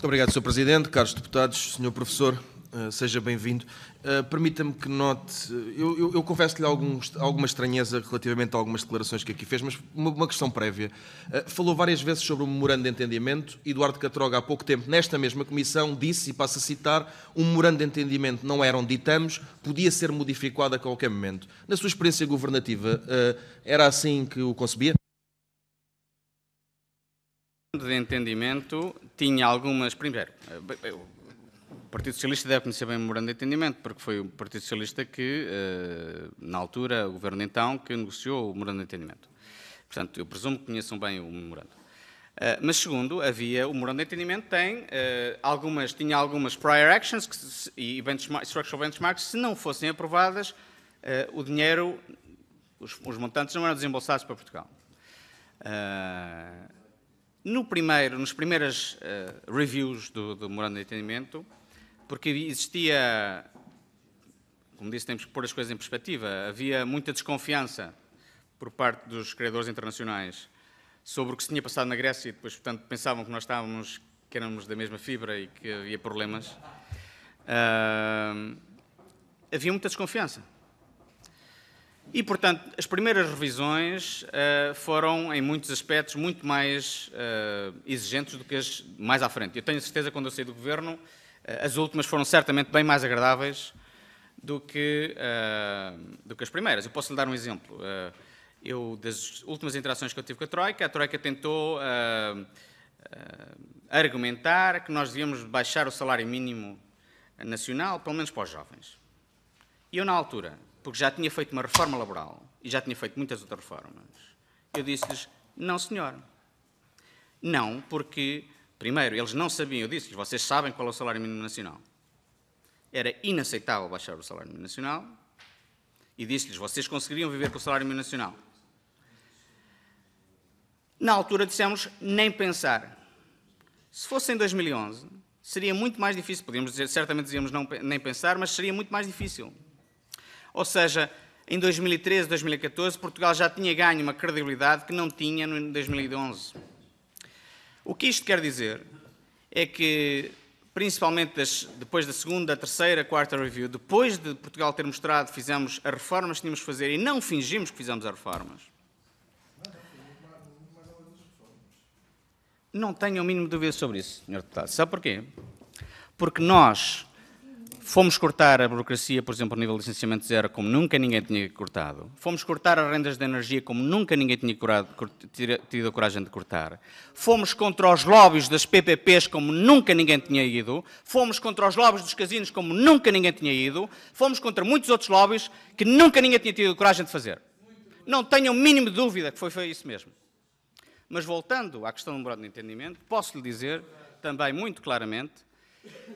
Muito obrigado, Sr. Presidente, caros deputados, Sr. Professor, eh, seja bem-vindo. Eh, permita-me que note, eh, eu, eu, eu confesso-lhe alguma estranheza relativamente a algumas declarações que aqui fez, mas uma, uma, questão prévia. Falou várias vezes sobre o memorando de entendimento. Eduardo Catroga, há pouco tempo, nesta mesma comissão, disse, e passo a citar, um memorando de entendimento não era um ditamos, podia ser modificado a qualquer momento. Na sua experiência governativa, era assim que o concebia? de entendimento tinha algumas. Primeiro, eh, o Partido Socialista deve conhecer bem o memorando de entendimento, porque foi o Partido Socialista que, eh, na altura, o governo então, que negociou o memorando de entendimento. Portanto, eu presumo que conheçam bem o memorando. Eh, mas, segundo, havia o memorando de entendimento tem algumas, tinha algumas prior actions que, e benchmark, structural benchmarks, se não fossem aprovadas, o dinheiro, os, os montantes não eram desembolsados para Portugal. Uh, no primeiro, nos primeiras uh, reviews do, do Morando de Entendimento, porque existia, como disse, temos que pôr as coisas em perspectiva, havia muita desconfiança por parte dos criadores internacionais sobre o que se tinha passado na Grécia e depois, portanto, pensavam que nós estávamos, que éramos da mesma fibra e que havia problemas. Uh, havia muita desconfiança. E, portanto, as primeiras revisões uh, foram, em muitos aspectos, muito mais uh, exigentes do que as mais à frente. Eu tenho certeza que quando eu saí do governo, uh, as últimas foram certamente bem mais agradáveis do que, do que as primeiras. Eu posso lhe dar um exemplo. eu, das últimas interações que eu tive com a Troika, a Troika tentou argumentar que nós devíamos baixar o salário mínimo nacional, pelo menos para os jovens. E eu, na altura, porque já tinha feito uma reforma laboral e já tinha feito muitas outras reformas, eu disse-lhes: não, senhor. Não, porque, primeiro, eles não sabiam, eu disse-lhes: vocês sabem qual é o salário mínimo nacional. Era inaceitável baixar o salário mínimo nacional e disse-lhes: vocês conseguiriam viver com o salário mínimo nacional. Na altura dissemos: nem pensar. Se fosse em 2011, seria muito mais difícil. Podíamos dizer, certamente dizíamos não, nem pensar, mas seria muito mais difícil ou seja, em 2013, 2014, Portugal já tinha ganho uma credibilidade que não tinha em 2011. O que isto quer dizer é que, principalmente das, depois da segunda, terceira, quarta review, depois de Portugal ter mostrado que fizemos as reformas que tínhamos de fazer e não fingimos que fizemos as reformas, Não tenho o mínimo dúvida sobre isso, Sr. Deputado. Sabe porquê? Porque nós Fomos cortar a burocracia, por exemplo, a nível de licenciamento zero, como nunca ninguém tinha cortado. Fomos cortar as rendas de energia, como nunca ninguém tinha curado, tido a coragem de cortar. Fomos contra os lobbies das PPPs, como nunca ninguém tinha ido. Fomos contra os lobbies dos casinos, como nunca ninguém tinha ido. Fomos contra muitos outros lobbies que nunca ninguém tinha tido a coragem de fazer. Não tenham mínimo de dúvida que foi, foi isso mesmo. Mas voltando à questão do morado de entendimento, posso lhe dizer também muito claramente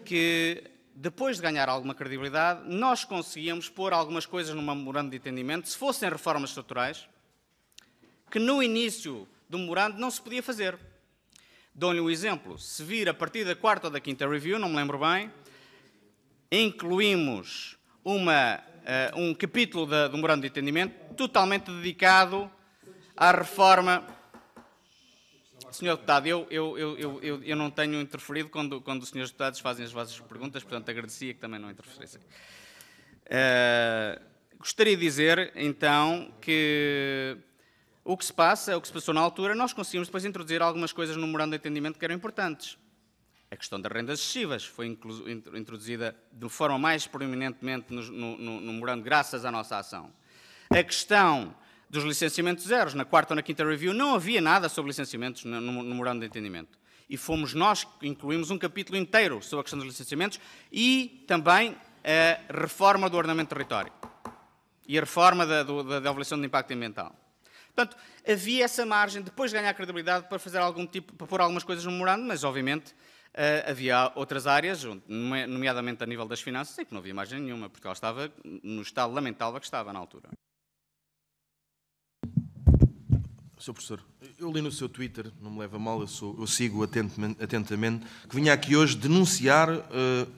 que depois de ganhar alguma credibilidade, nós conseguíamos pôr algumas coisas num memorando de entendimento, se fossem reformas estruturais, que no início do memorando não se podia fazer. Dou-lhe um exemplo. Se vir a partir da quarta ou da quinta review, não me lembro bem, incluímos uma, uh, um capítulo de, do memorando de entendimento totalmente dedicado à reforma Senhor Deputado, eu, eu, eu, eu, eu não tenho interferido quando, quando os senhores deputados fazem as vossas perguntas, portanto agradecia que também não interferissem. Uh, gostaria de dizer, então, que o que se passa, o que se passou na altura, nós conseguimos depois introduzir algumas coisas no memorando de entendimento que eram importantes. A questão das rendas excessivas foi introduzida de forma mais prominentemente no, no, no, no memorando, graças à nossa ação. A questão dos licenciamentos zeros. Na quarta ou na quinta review não havia nada sobre licenciamentos no, no, morando de entendimento. E fomos nós que incluímos um capítulo inteiro sobre a questão dos licenciamentos e também a reforma do ordenamento do território e a reforma da, da, da avaliação do impacto ambiental. Portanto, havia essa margem, depois de ganhar credibilidade, para fazer algum tipo, para pôr algumas coisas no memorando, mas obviamente eh, havia outras áreas, nomeadamente a nível das finanças, em que não havia margem nenhuma, porque ela estava no estado lamentável que estava na altura. Sr. Professor, eu li no seu Twitter, não me leva mal, eu, sou, eu sigo atentamente, que vinha aqui hoje denunciar uh,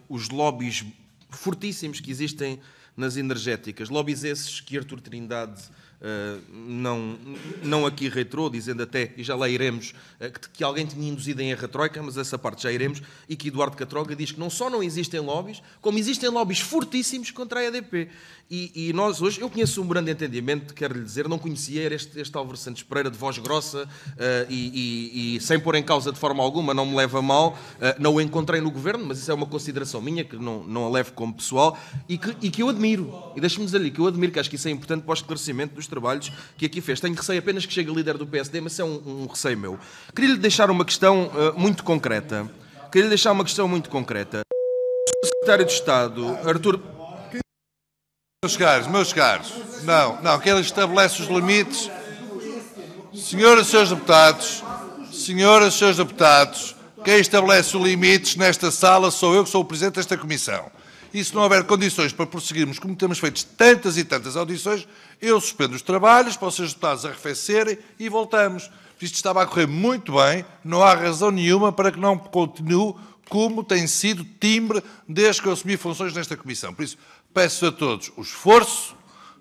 os lobbies fortíssimos que existem nas energéticas. Lobbies esses que Artur Trindade ah, não, não aqui retrô, dizendo até, e já lá iremos, ah, que, que alguém tinha induzido em erra troika, mas essa parte já iremos, e que Eduardo Catroga diz que não só não existem lobbies, como existem lobbies fortíssimos contra a EDP. E, e nós hoje, eu conheço um grande entendimento, quero lhe dizer, não conhecia, este, este Álvaro Santos Pereira de voz grossa uh, e, e, e, sem pôr em causa de forma alguma, não me leva a mal, uh, não o encontrei no governo, mas isso é uma consideração minha, que não, não a levo como pessoal, e que, e que eu admiro, e deixe-me dizer-lhe que eu admiro, que acho que isso é importante para o esclarecimento dos dos trabalhos que aqui fez. Tenho receio apenas que chegue líder do PSD, mas isso é um, um receio meu. Queria lhe deixar uma questão uh, muito concreta. Queria lhe deixar uma questão muito concreta. O secretário de Estado, Artur. Meus caros, meus caros, não, não, que ele estabelece os limites. Senhoras e senhores deputados, senhoras e senhores deputados, quem estabelece os limites nesta sala sou eu que sou o presidente desta comissão e se não houver condições para prosseguirmos, como temos feito tantas e tantas audições, eu suspendo os trabalhos para os seus deputados arrefecerem e voltamos. Isto estava a correr muito bem, não há razão nenhuma para que não continue como tem sido timbre desde que eu assumi funções nesta Comissão. Por isso, peço a todos o esforço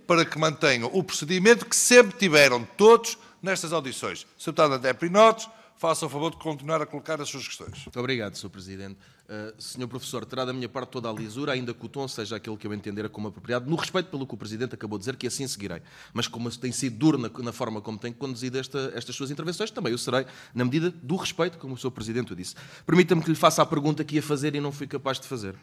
para que mantenham o procedimento que sempre tiveram todos nestas audições. Sr. Deputado André Pinotes, faça o favor de continuar a colocar as suas questões. Muito obrigado, Sr. Presidente. Uh, senhor Professor, terá da minha parte toda a lisura, ainda que o tom seja aquele que eu entender como apropriado, no respeito pelo que o Presidente acabou de dizer, que assim seguirei. Mas como tem sido duro na, na forma como tem conduzido esta, estas suas intervenções, também eu serei na medida do respeito, como o Sr. Presidente o disse. Permita-me que lhe faça a pergunta que ia fazer e não fui capaz de fazer.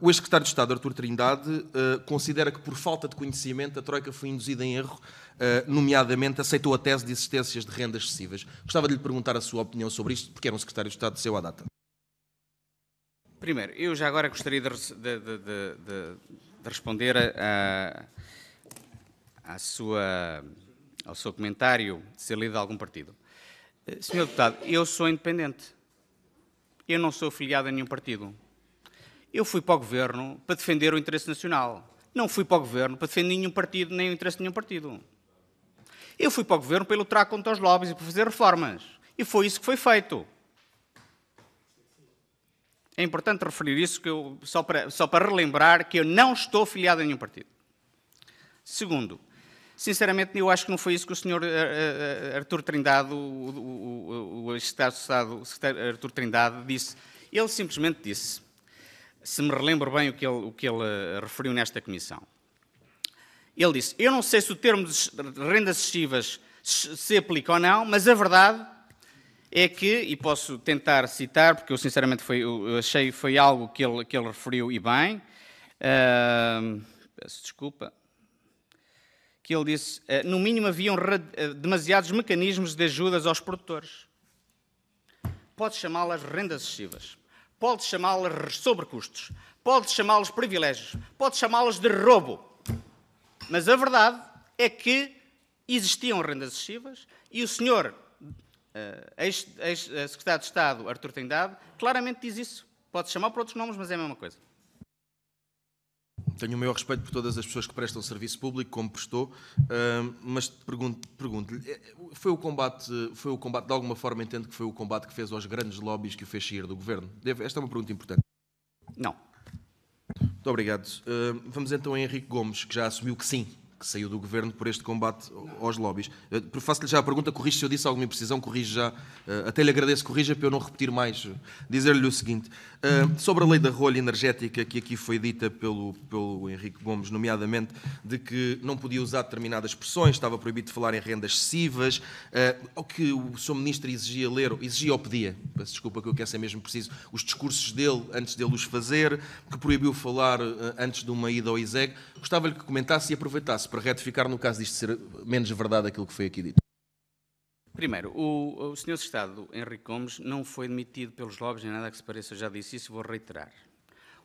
O ex-secretário de Estado, Artur Trindade, eh, considera que por falta de conhecimento a Troika foi induzida em erro, eh, nomeadamente aceitou a tese de existências de rendas excessivas. Gostava de lhe perguntar a sua opinião sobre isto, porque era um secretário de Estado seu à data. Primeiro, eu já agora gostaria de, de, de, de responder a, a, sua, ao seu comentário de ser líder de algum partido. Eh, senhor Deputado, eu sou independente. Eu não sou filiado a nenhum partido. Eu fui para o governo para defender o interesse nacional. Não fui para o governo para defender nenhum partido, nem o interesse de nenhum partido. Eu fui para o governo para lutar contra os lobbies e para fazer reformas. E foi isso que foi feito. É importante referir isso que eu, só, para, só para relembrar que eu não estou filiado a nenhum partido. Segundo, sinceramente, eu acho que não foi isso que o senhor eh, eh, Artur Trindade, o, o, o, o Secretário de Estado Artur Trindade, disse. Ele simplesmente disse: se me relembro bem o que ele, o que ele eh, referiu nesta comissão. Ele disse: Eu não sei se o termo de rendas excessivas se aplica ou não, mas a verdade é que, e posso tentar citar, porque eu sinceramente foi, eu achei foi algo que ele, que ele referiu e bem, uh, peço desculpa, que ele disse: uh, no mínimo haviam eh, demasiados mecanismos de ajudas aos produtores. Pode chamá-las rendas excessivas. Pode chamá-las sobrecustos, pode chamá-los privilégios, pode chamá-los de roubo. Mas a verdade é que existiam rendas excessivas e o senhor eh, ex-secretário eh, de Estado, Artur Tendado, claramente diz isso. Pode chamar por outros nomes, mas é a mesma coisa tenho o maior respeito por todas as pessoas que prestam serviço público, como prestou, mas pergunto-lhe, pergunto é, foi, o combate, foi o combate, de alguma forma entendo que foi o combate que fez aos grandes lobbies que o fez sair do Governo? Esta é uma pergunta importante. Não. Muito obrigado. Vamos então a Henrique Gomes, que já assumiu que sim, que saiu do governo por este combate aos lobbies. Eh, faço-lhe já a pergunta, Corrija se eu disse alguma imprecisão, Corrija já. Eh, até lhe agradeço, corrija para eu não repetir mais. Eh, dizer-lhe o seguinte: sobre a lei da rolha energética que aqui foi dita pelo, pelo Henrique Gomes, nomeadamente, de que não podia usar determinadas expressões, estava proibido de falar em rendas excessivas, o que o Sr. Ministro exigia ler, exigia ou pedia, peço desculpa que eu quero ser mesmo preciso, os discursos dele antes dele os fazer, que proibiu falar antes de uma ida ao ISEG. Gostava-lhe que comentasse e aproveitasse para retificar no caso disto ser menos verdade aquilo que foi aqui dito? Primeiro, o, o Sr. Estado Henrique Gomes não foi demitido pelos lobbies, nem nada que se pareça, eu já disse isso e vou reiterar.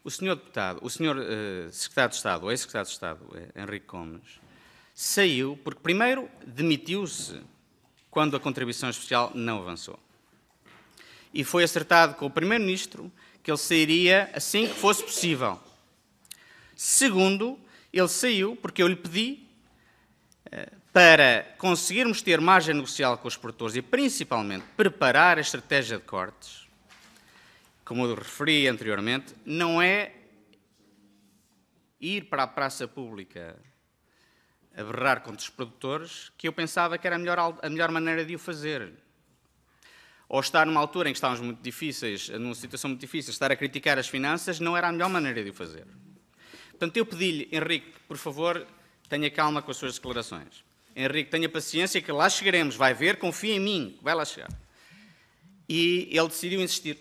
O Sr. Deputado, o Sr. Eh, secretário de Estado, ou ex-Secretário de Estado, eh, Henrique Gomes, saiu porque, primeiro, demitiu-se quando a contribuição especial não avançou. E foi acertado com o Primeiro-Ministro que ele sairia assim que fosse possível. Segundo, ele saiu porque eu lhe pedi eh, para conseguirmos ter margem negocial com os produtores e principalmente preparar a estratégia de cortes. Como eu referi anteriormente, não é ir para a praça pública a berrar contra os produtores que eu pensava que era a melhor, a melhor maneira de o fazer. Ou estar numa altura em que estávamos muito difíceis, numa situação muito difícil, estar a criticar as finanças não era a melhor maneira de o fazer. Portanto, eu pedi-lhe, Henrique, por favor, tenha calma com as suas declarações. Henrique, tenha paciência que lá chegaremos, vai ver, confia em mim, vai lá chegar. E ele decidiu insistir.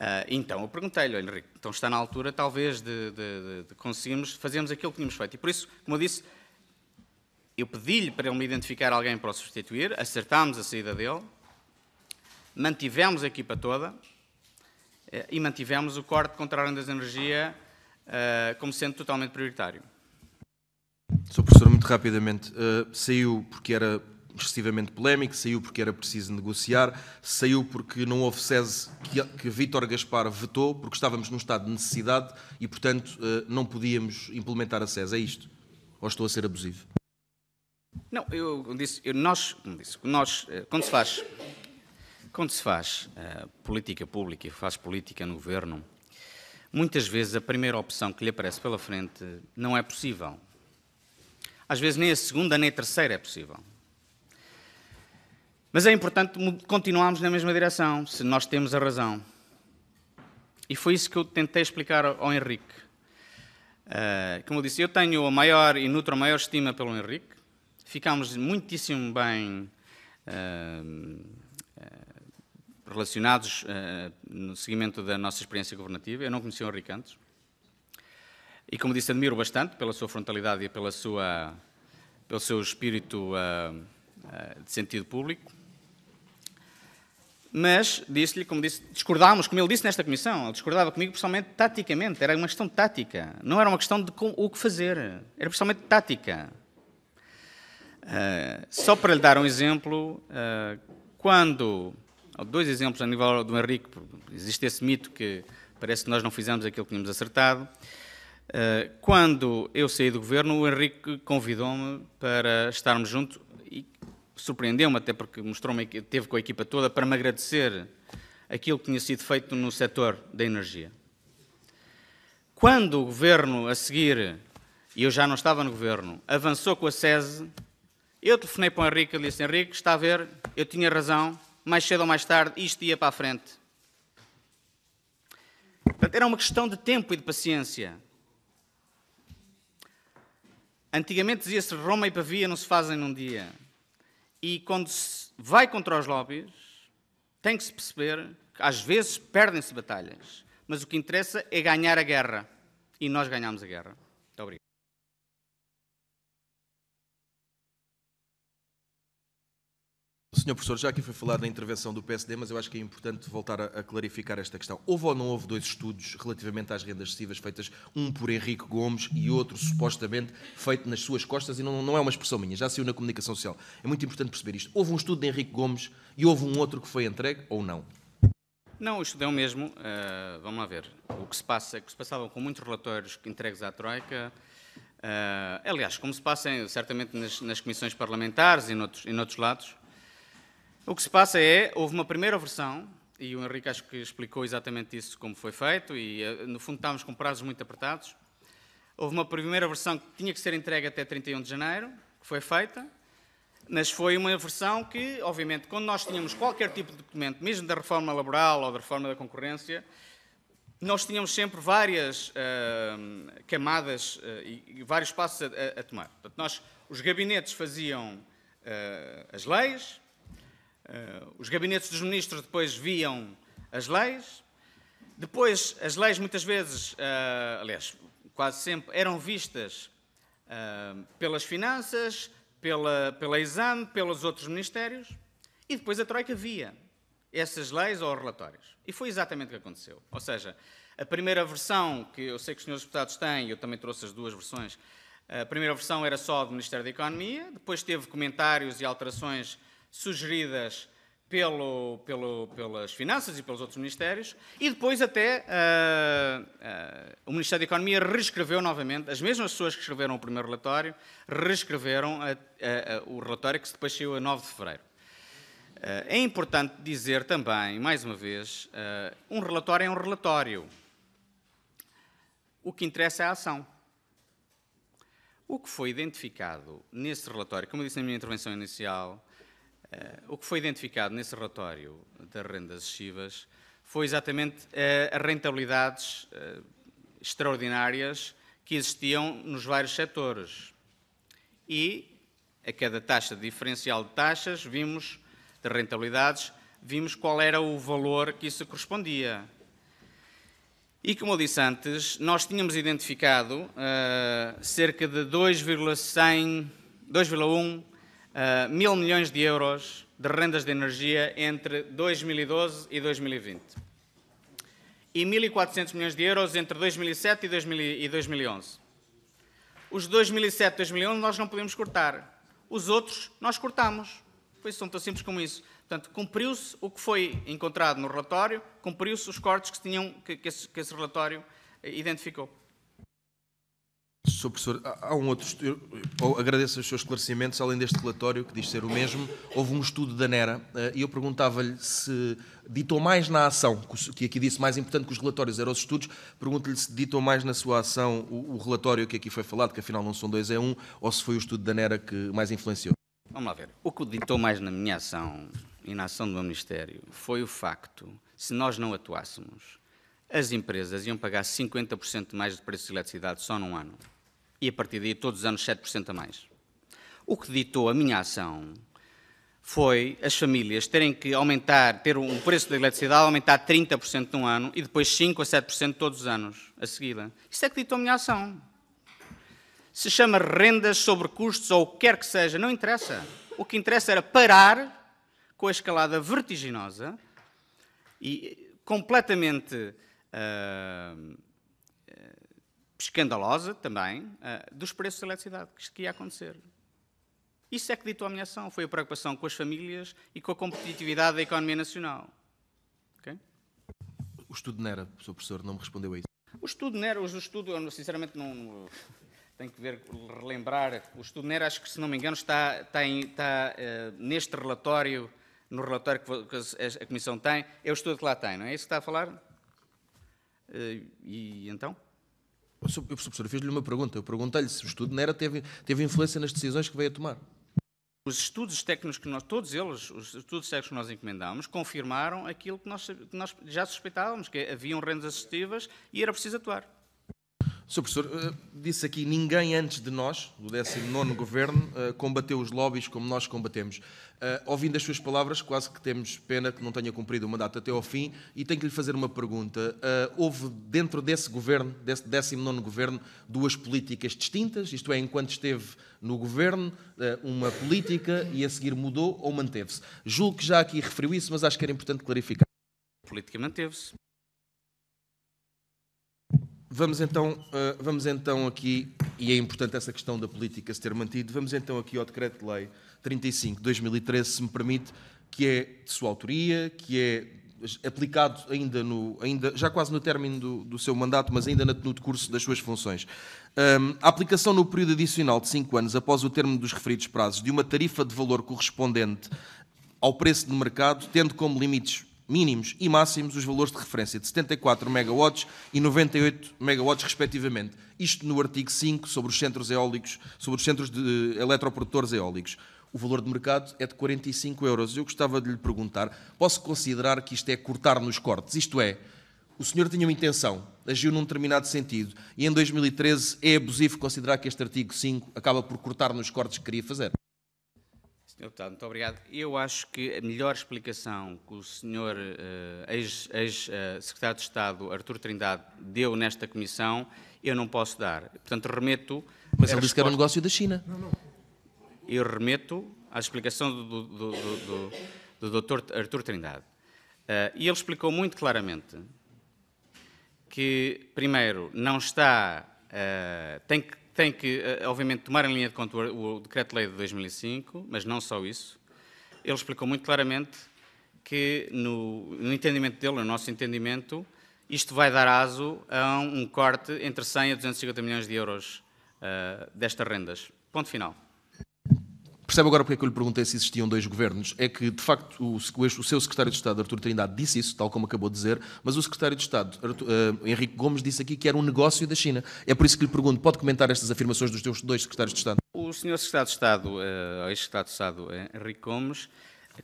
Uh, então eu perguntei-lhe, Henrique, então está na altura talvez de, de, de, de, conseguirmos fazermos aquilo que tínhamos feito. E por isso, como eu disse, eu pedi-lhe para ele me identificar alguém para o substituir, acertámos a saída dele, mantivemos a equipa toda uh, e mantivemos o corte contra a das energia eh, como sendo totalmente prioritário. Sr. Professor, muito rapidamente, uh, saiu porque era excessivamente polémico, saiu porque era preciso negociar, saiu porque não houve SESE que, que Vítor Gaspar vetou, porque estávamos num estado de necessidade e, portanto, uh, não podíamos implementar a SESE. É isto? Ou estou a ser abusivo? Não, eu disse, eu, nós, como disse, nós, quando se faz, quando se faz uh, política pública e faz política no governo, muitas vezes a primeira opção que lhe aparece pela frente não é possível. Às vezes nem a segunda nem a terceira é possível. Mas é importante continuarmos na mesma direção, se nós temos a razão. E foi isso que eu tentei explicar ao Henrique. Ah, como eu disse, eu tenho a maior e nutro a maior estima pelo Henrique. Ficámos muitíssimo bem. Uh, relacionados uh, no seguimento da nossa experiência governativa. Eu não conheci o Henrique antes. E, como disse, admiro bastante pela sua frontalidade e pela sua, pelo seu espírito uh, uh, de sentido público. Mas, disse-lhe, como disse, discordámos, como ele disse nesta comissão, ele discordava comigo, principalmente taticamente, era uma questão tática, não era uma questão de com, o que fazer, era principalmente tática. Uh, só para lhe dar um exemplo, quando dois exemplos a nível do Henrique. Existe esse mito que parece que nós não fizemos aquilo que tínhamos acertado. Eh, quando eu saí do governo, o Henrique convidou-me para estarmos juntos e surpreendeu-me, até porque mostrou-me, teve com a equipa toda, para me agradecer aquilo que tinha sido feito no setor da energia. Quando o governo a seguir, e eu já não estava no governo, avançou com a SESE, eu telefonei para o Henrique e disse: Henrique, está a ver, eu tinha razão, mais cedo ou mais tarde, isto ia para a frente. Portanto, era uma questão de tempo e de paciência. Antigamente dizia-se Roma e Pavia não se fazem num dia. E quando se vai contra os lobbies, tem que se perceber que às vezes perdem-se batalhas. Mas o que interessa é ganhar a guerra. E nós ganhamos a guerra. Senhor Professor, já aqui foi falado na intervenção do PSD, mas eu acho que é importante voltar a, a, clarificar esta questão. Houve ou não houve dois estudos relativamente às rendas excessivas feitas, um por Henrique Gomes e outro, supostamente, feito nas suas costas, e não, não é uma expressão minha, já saiu na comunicação social. É muito importante perceber isto. Houve um estudo de Henrique Gomes e houve um outro que foi entregue ou não? Não, o estudo é o mesmo. Uh, vamos lá ver. O que se passa é que se passavam com muitos relatórios entregues à Troika, Uh, aliás, como se passa certamente nas, nas comissões parlamentares e noutros, e noutros lados, o que se passa é, houve uma primeira versão, e o Henrique acho que explicou exatamente isso, como foi feito, e eh, no fundo estávamos com prazos muito apertados. Houve uma primeira versão que tinha que ser entregue até 31 de janeiro, que foi feita, mas foi uma versão que, obviamente, quando nós tínhamos qualquer tipo de documento, mesmo da reforma laboral ou da reforma da concorrência, nós tínhamos sempre várias uh, camadas uh, e vários passos a, a, tomar. Portanto, nós, os gabinetes faziam uh, as leis, eh, os gabinetes dos ministros depois viam as leis, depois as leis muitas vezes, eh, aliás, quase sempre, eram vistas eh, pelas finanças, pela, pela exame, pelos outros ministérios, e depois a Troika via essas leis ou relatórios. E foi exatamente o que aconteceu. Ou seja, a primeira versão, que eu sei que os senhores deputados têm, eu também trouxe as duas versões, a primeira versão era só do Ministério da Economia, depois teve comentários e alterações sugeridas pelo, pelo, pelas finanças e pelos outros ministérios, e depois até uh, uh, o Ministério da Economia reescreveu novamente, as mesmas pessoas que escreveram o primeiro relatório, reescreveram a, a, a, o relatório que depois saiu a 9 de fevereiro. Uh, é importante dizer também, mais uma vez, um relatório é um relatório. O que interessa é a ação. O que foi identificado nesse relatório, como eu disse na minha intervenção inicial, eh, o que foi identificado nesse relatório das rendas excessivas foi exatamente eh, as rentabilidades eh, extraordinárias que existiam nos vários setores. E a cada taxa diferencial de taxas, vimos, de rentabilidades, vimos qual era o valor que isso correspondia. E, como eu disse antes, nós tínhamos identificado uh, cerca de 2,1 ah, mil milhões de euros de rendas de energia entre 2012 e 2020 e 1.400 milhões de euros entre 2007 e 2011. Os 2007 e 2011 nós não podemos cortar. Os outros nós cortamos. Foi tão simples como isso. Portanto, cumpriu-se o que foi encontrado no relatório, cumpriu-se os cortes que, tinham, que, que, esse, que esse relatório eh, identificou. Sr. Professor, há um outro. agradeço os seus esclarecimentos. Além deste relatório, que diz ser o mesmo, houve um estudo da NERA eh, e eu perguntava-lhe se ditou mais na ação, que aqui disse mais importante que os relatórios eram os estudos, pergunto-lhe se ditou mais na sua ação o, o, relatório que aqui foi falado, que afinal não são dois, é um, ou se foi o estudo da NERA que mais influenciou. Vamos lá ver. O que ditou mais na minha ação e na ação do meu Ministério foi o facto, se nós não atuássemos, as empresas iam pagar 50% mais de preço de eletricidade só num ano e a partir daí todos os anos 7% a mais. O que ditou a minha ação foi as famílias terem que aumentar, ter um preço da eletricidade aumentar 30% num ano e depois 5% a 7% todos os anos a seguir. Isso é que ditou a minha ação. Se chama rendas sobre custos ou o que quer que seja, não interessa. O que interessa era parar com a escalada vertiginosa e completamente uh, escandalosa também, eh, dos preços da eletricidade, que ia acontecer. Isso é que ditou a minha ação, foi a preocupação com as famílias e com a competitividade da economia nacional. Okay? O estudo NERA, Sr. Professor, não me respondeu a isso. O estudo NERA, o estudo, eu sinceramente não... Tenho que ver, relembrar. O estudo NERA, acho que se não me engano, está, está, em, está uh, neste relatório, no relatório que a Comissão tem, é o estudo que lá tem, não é isso que está a falar? Uh, e então? Eu, professor, fez lhe uma pergunta. Eu perguntei-lhe se o estudo NERA teve, teve influência nas decisões que veio a tomar. Os estudos técnicos que nós, todos eles, os estudos técnicos que nós encomendámos, confirmaram aquilo que nós, que nós já suspeitávamos, que haviam rendas assistivas e era preciso atuar. Sr. Professor, eh, disse aqui, ninguém antes de nós, do 19 Governo, eh, combateu os lobbies como nós combatemos. Eh, ouvindo as suas palavras, quase que temos pena que não tenha cumprido o mandato até ao fim e tenho que lhe fazer uma pergunta. Houve dentro desse Governo, desse 19 Governo, duas políticas distintas, isto é, enquanto esteve no Governo, uma política e a seguir mudou ou manteve-se? Julgo que já aqui referiu isso, mas acho que era importante clarificar. A política manteve-se. Vamos então, eh, vamos então aqui, e é importante essa questão da política se ter mantido, vamos então aqui ao Decreto-Lei 35 de 2013, se me permite, que é de sua autoria, que é aplicado ainda, no, ainda já quase no término do, do seu mandato, mas ainda no decurso das suas funções. Um, a aplicação no período adicional de 5 anos após o termo dos referidos prazos de uma tarifa de valor correspondente ao preço de mercado, tendo como limites mínimos e máximos os valores de referência de 74 megawatts e 98 megawatts respectivamente. Isto no artigo 5 sobre os centros eólicos, sobre os centros de eh, eletroprodutores eólicos. O valor de mercado é de 45 euros. Eu gostava de lhe perguntar, posso considerar que isto é cortar nos cortes? Isto é, o senhor tinha uma intenção, agiu num determinado sentido e em 2013 é abusivo considerar que este artigo 5 acaba por cortar nos cortes que queria fazer. Deputado, muito obrigado. Eu acho que a melhor explicação que o senhor ex-secretário eh, ex, eh, de Estado, Artur Trindade, deu nesta comissão, eu não posso dar. Portanto, remeto... Mas ele disse que era um negócio da China. Não, não. Eu remeto à explicação do, do, do, do, do Dr. Artur Trindade. Uh, e ele explicou muito claramente que, primeiro, não está... Uh, tem que tem que, eh, obviamente, tomar em linha de conta o Decreto-Lei de 2005, mas não só isso. Ele explicou muito claramente que, no, no entendimento dele, no nosso entendimento, isto vai dar aso a um corte entre 100 a 250 milhões de euros uh, destas rendas. Ponto final. Percebe agora porque é que eu lhe perguntei se existiam dois governos? É que, de facto, o, seu secretário de Estado, Artur Trindade, disse isso, tal como acabou de dizer, mas o secretário de Estado, Arthur, uh, eh, Henrique Gomes, disse aqui que era um negócio da China. É por isso que lhe pergunto, pode comentar estas afirmações dos seus dois secretários de Estado? O senhor secretário de Estado, uh, ex-secretário de Estado eh, Henrique Gomes,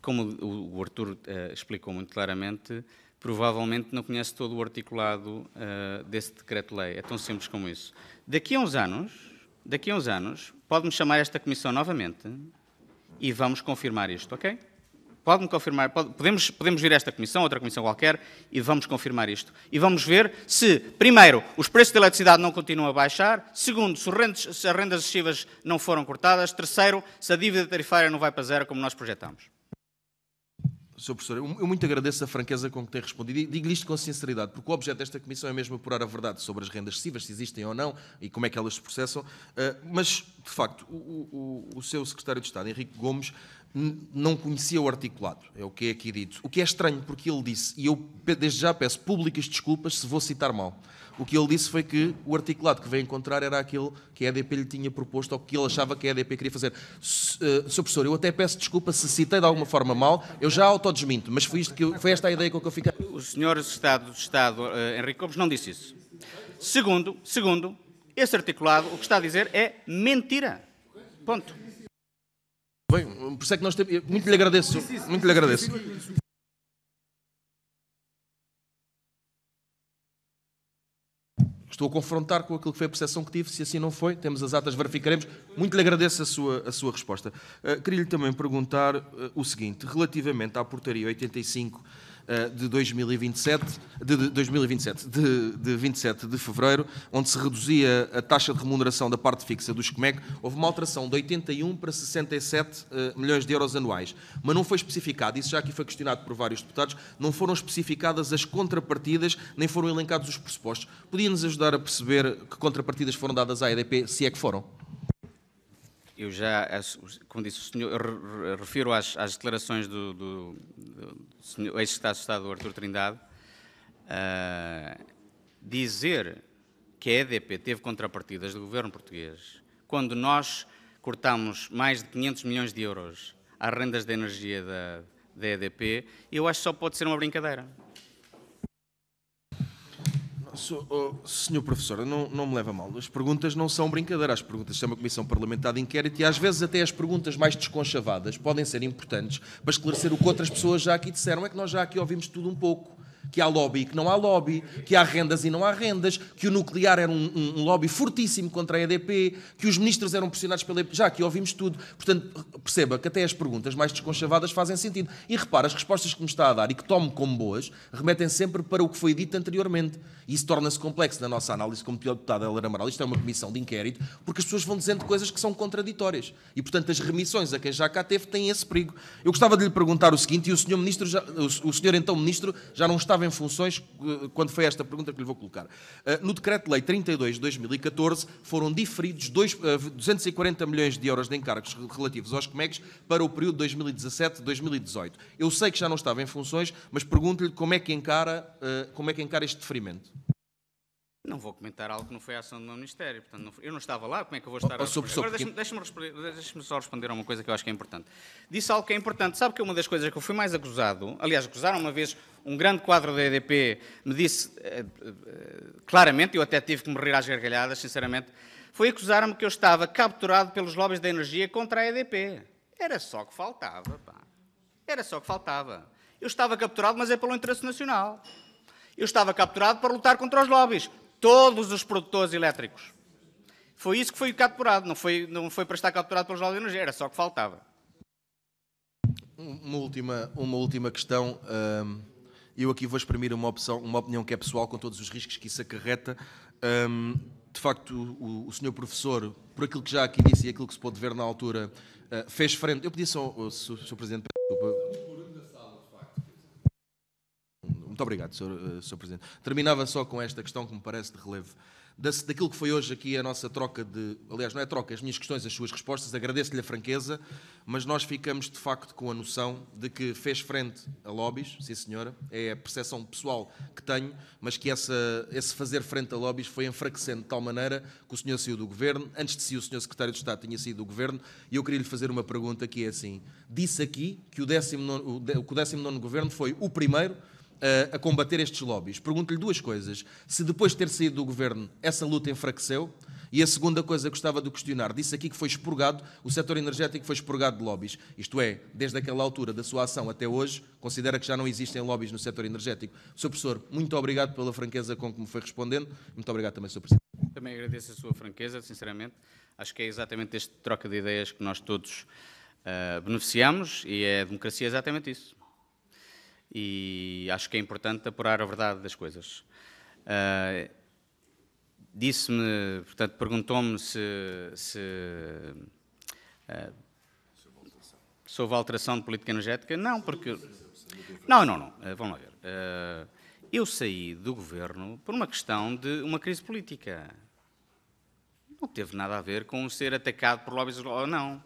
como o, o Artur uh, explicou muito claramente, provavelmente não conhece todo o articulado uh, desse decreto-lei. É tão simples como isso. Daqui a uns anos, daqui a uns anos, Pode-me chamar esta comissão novamente e vamos confirmar isto, ok? Pode-me confirmar, pode, podemos, podemos vir a esta comissão, outra comissão qualquer, e vamos confirmar isto. E vamos ver se, primeiro, os preços da eletricidade não continuam a baixar, segundo, se, rendes, se as rendas excessivas não foram cortadas, terceiro, se a dívida tarifária não vai para zero como nós projetamos. Sr. Professor, eu muito agradeço a franqueza com que tem respondido e digo-lhe isto com sinceridade, porque o objeto desta Comissão é mesmo apurar a verdade sobre as rendas cessivas, se existem ou não e como é que elas se processam. Eh, mas, de facto, o, o, o seu Secretário de Estado, Henrique Gomes, não conhecia o articulado, é o que é aqui dito. O que é estranho, porque ele disse, e eu desde já peço públicas desculpas se vou citar mal o que ele disse foi que o articulado que veio encontrar era aquele que a EDP lhe tinha proposto ou que ele achava que a EDP queria fazer. S uh, Sr. Professor, eu até peço desculpa se citei de alguma forma mal, eu já autodesminto, mas foi, isto que eu, foi esta a ideia com que eu fiquei. O Sr. Estado, Estado uh, Henrique Cobos não disse isso. Segundo, segundo, esse articulado, o que está a dizer é mentira. Ponto. Bem, por isso é que nós temos. Muito lhe agradeço. Muito lhe agradeço. Estou a confrontar com aquilo que foi a percepção que tive. Se assim não foi, temos as atas, verificaremos. Muito lhe agradeço a sua, a sua resposta. Uh, Queria-lhe também perguntar uh, o seguinte, relativamente à portaria 85 eh, de 2027, de, 2027 de, de 27 de fevereiro, onde se reduzia a taxa de remuneração da parte fixa dos COMEC, houve uma alteração de 81 para 67 eh, milhões de euros anuais. Mas não foi especificado, isso já aqui foi questionado por vários deputados, não foram especificadas as contrapartidas, nem foram elencados os pressupostos. Podia-nos ajudar a perceber que contrapartidas foram dadas à EDP, se é que foram? eu já, como disse o senhor, refiro às, às declarações do, do, do ex-secretário de Estado Artur Trindade, uh, dizer que a EDP teve contrapartidas do governo português, quando nós cortamos mais de 500 milhões de euros às rendas de energia da, da EDP, eu acho que só pode ser uma brincadeira. So, oh, senhor professor, não, não me leva mal. As perguntas não são brincadeira. As perguntas são uma comissão parlamentar de inquérito e às vezes até as perguntas mais desconchavadas podem ser importantes para esclarecer o que outras pessoas já aqui disseram. É que nós já aqui ouvimos tudo um pouco que há lobby e que não há lobby, que há rendas e não há rendas, que o nuclear era um, um, um lobby fortíssimo contra a EDP, que os ministros eram pressionados pela EDP. Já aqui ouvimos tudo. Portanto, perceba que até as perguntas mais desconchavadas fazem sentido. E repara, as respostas que me está a dar e que tomo como boas remetem sempre para o que foi dito anteriormente. E isso torna-se complexo na nossa análise, como deputada Helena Amaral. Isto é uma comissão de inquérito, porque as pessoas vão dizendo coisas que são contraditórias. E, portanto, as remissões a quem já cá teve têm esse perigo. Eu gostava de lhe perguntar o seguinte, e o senhor, ministro já, o senhor então ministro já não estava estava em funções eh, quando foi esta pergunta que lhe vou colocar. Eh, no Decreto-Lei 32 de 2014 foram diferidos 240 eh, milhões de euros de encargos relativos aos COMEX para o período 2017-2018. Eu sei que já não estava em funções, mas pergunto-lhe como, é que encara, como é que encara este deferimento. Não vou comentar algo que não foi a ação do meu Ministério. Portanto, não, eu não estava lá, como é que eu vou estar oh, oh a Agora deixa-me deixa deixa só responder a uma coisa que eu acho que é importante. Disse algo que é importante. Sabe que uma das coisas que eu fui mais acusado, aliás, acusaram uma vez um grande quadro da EDP, me disse eh, eh, claramente, eu até tive que me rir às gargalhadas, sinceramente, foi acusar-me que eu estava capturado pelos lobbies da energia contra a EDP. Era só que faltava, pá. Era só que faltava. Eu estava capturado, mas é pelo interesse nacional. Eu estava capturado para lutar contra os lobbies todos os produtores elétricos. Foi isso que foi capturado, não foi, não foi para estar capturado pelo Jornal de Energia, era só o que faltava. Uma última, uma última questão. Hum, eu aqui vou exprimir uma, opção, uma opinião que é pessoal, com todos os riscos que isso acarreta. Hum, de facto, o, o senhor professor, por aquilo que já aqui disse e aquilo que se pôde ver na altura, eh, fez frente. Eu pedi só, oh, Sr. Presidente, desculpa. Muito obrigado, Sr. Eh, presidente. Terminava só com esta questão que me parece de relevo. Da, daquilo que foi hoje aqui a nossa troca de. Aliás, não é troca, as minhas questões, as suas respostas, agradeço-lhe a franqueza, mas nós ficamos de facto com a noção de que fez frente a lobbies, sim senhora, é a percepção pessoal que tenho, mas que essa, esse fazer frente a lobbies foi enfraquecendo de tal maneira que o senhor saiu do governo, antes de si o senhor secretário de Estado tinha sido do governo, e eu queria lhe fazer uma pergunta que é assim: disse aqui que o 19 o 19 governo foi o primeiro a, a combater estes lobbies. Pergunto-lhe duas coisas. Se depois de ter saído do governo essa luta enfraqueceu, e a segunda coisa que gostava de questionar, disse aqui que foi expurgado, o setor energético foi expurgado de lobbies. Isto é, desde aquela altura da sua ação até hoje, considera que já não existem lobbies no setor energético. Sr. Professor, muito obrigado pela franqueza com que me foi respondendo. Muito obrigado também, Sr. Presidente. Também agradeço a sua franqueza, sinceramente. Acho que é exatamente este troca de ideias que nós todos uh, beneficiamos e é a democracia é exatamente isso e acho que é importante apurar a verdade das coisas. Uh, Disse-me, portanto, perguntou-me se, se uh, houve alteração de política energética. Não, porque. Não, não, não. Uh, ah, vamos lá ver. Uh, eu saí do governo por uma questão de uma crise política. Não teve nada a ver com ser atacado por lobbies ou não.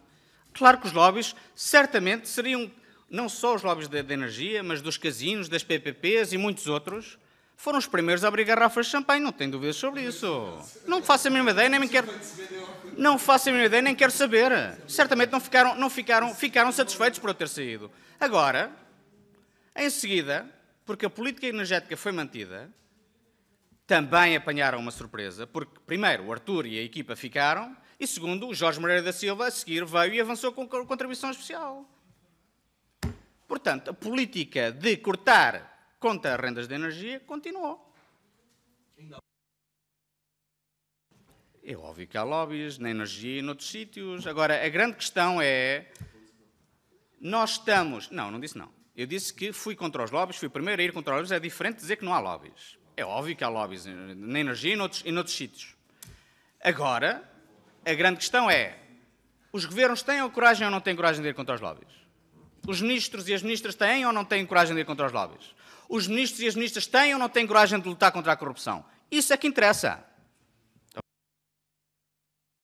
Claro que os lobbies certamente seriam não só os lobbies da, energia, mas dos casinos, das PPPs e muitos outros, foram os primeiros a abrir garrafas de champanhe, não tenho dúvidas sobre isso. Não faço a mínima ideia, nem quero. Não faço a mínima ideia, nem quero saber. Certamente não ficaram, não ficaram, ficaram satisfeitos por eu ter saído. Agora, em seguida, porque a política energética foi mantida, também apanharam uma surpresa, porque primeiro o Arthur e a equipa ficaram, e segundo, o Jorge Moreira da Silva a seguir veio e avançou com contribuição especial. Portanto, a política de cortar contra rendas de energia continuou. É óbvio que há lobbies na energia e noutros sítios. Agora, a grande questão é... Nós estamos... Não, não disse não. Eu disse que fui contra os lobbies, fui primeiro a ir contra os lobbies. É diferente dizer que não há lobbies. É óbvio que há lobbies na energia e noutros, e noutros sítios. Agora, a grande questão é... Os governos têm a coragem ou não têm coragem de ir contra os lobbies? Os ministros e as ministras têm ou não têm coragem de ir contra os lobbies? Os ministros e as ministras têm ou não têm coragem de lutar contra a corrupção? Isso é que interessa.